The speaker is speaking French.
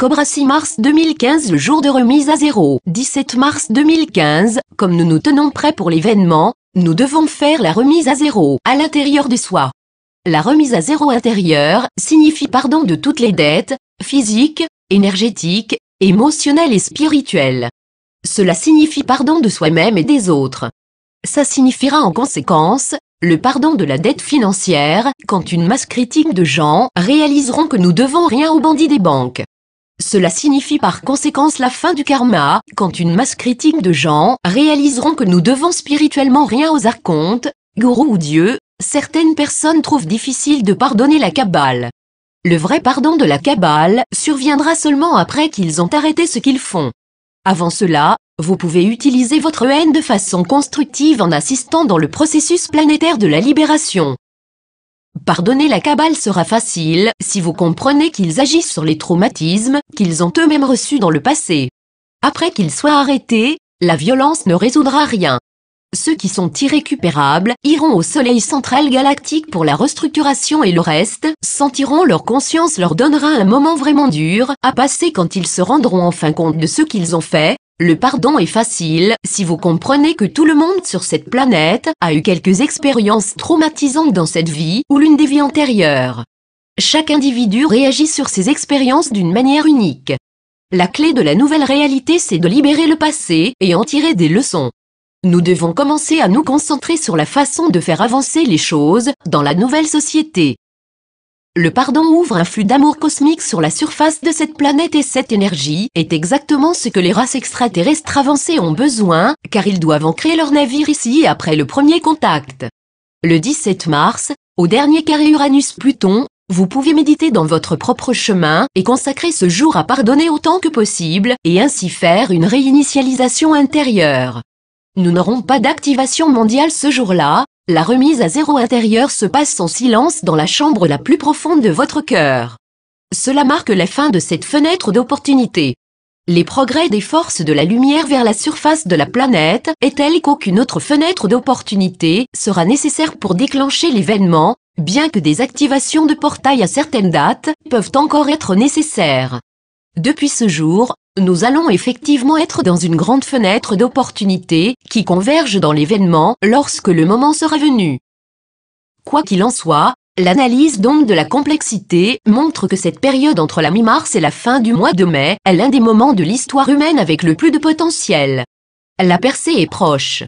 Cobra 6 mars 2015 le jour de remise à zéro. 17 mars 2015, comme nous nous tenons prêts pour l'événement, nous devons faire la remise à zéro à l'intérieur de soi. La remise à zéro intérieure signifie pardon de toutes les dettes, physiques, énergétiques, émotionnelles et spirituelles. Cela signifie pardon de soi-même et des autres. Ça signifiera en conséquence le pardon de la dette financière quand une masse critique de gens réaliseront que nous devons rien aux bandits des banques. Cela signifie par conséquence la fin du karma, quand une masse critique de gens réaliseront que nous devons spirituellement rien aux archontes, gourous ou dieux, certaines personnes trouvent difficile de pardonner la cabale. Le vrai pardon de la cabale surviendra seulement après qu'ils ont arrêté ce qu'ils font. Avant cela, vous pouvez utiliser votre haine de façon constructive en assistant dans le processus planétaire de la libération. Pardonner la cabale sera facile si vous comprenez qu'ils agissent sur les traumatismes qu'ils ont eux-mêmes reçus dans le passé. Après qu'ils soient arrêtés, la violence ne résoudra rien. Ceux qui sont irrécupérables iront au Soleil central galactique pour la restructuration et le reste sentiront leur conscience leur donnera un moment vraiment dur à passer quand ils se rendront enfin compte de ce qu'ils ont fait, le pardon est facile si vous comprenez que tout le monde sur cette planète a eu quelques expériences traumatisantes dans cette vie ou l'une des vies antérieures. Chaque individu réagit sur ses expériences d'une manière unique. La clé de la nouvelle réalité, c'est de libérer le passé et en tirer des leçons. Nous devons commencer à nous concentrer sur la façon de faire avancer les choses dans la nouvelle société. Le pardon ouvre un flux d'amour cosmique sur la surface de cette planète et cette énergie est exactement ce que les races extraterrestres avancées ont besoin, car ils doivent ancrer leur navire ici après le premier contact. Le 17 mars, au dernier carré Uranus-Pluton, vous pouvez méditer dans votre propre chemin et consacrer ce jour à pardonner autant que possible et ainsi faire une réinitialisation intérieure. Nous n'aurons pas d'activation mondiale ce jour-là, la remise à zéro intérieure se passe en silence dans la chambre la plus profonde de votre cœur. Cela marque la fin de cette fenêtre d'opportunité. Les progrès des forces de la lumière vers la surface de la planète est tel qu'aucune autre fenêtre d'opportunité sera nécessaire pour déclencher l'événement, bien que des activations de portail à certaines dates peuvent encore être nécessaires. Depuis ce jour, nous allons effectivement être dans une grande fenêtre d'opportunités qui converge dans l'événement lorsque le moment sera venu. Quoi qu'il en soit, l'analyse donc de la complexité montre que cette période entre la mi-mars et la fin du mois de mai est l'un des moments de l'histoire humaine avec le plus de potentiel. La percée est proche.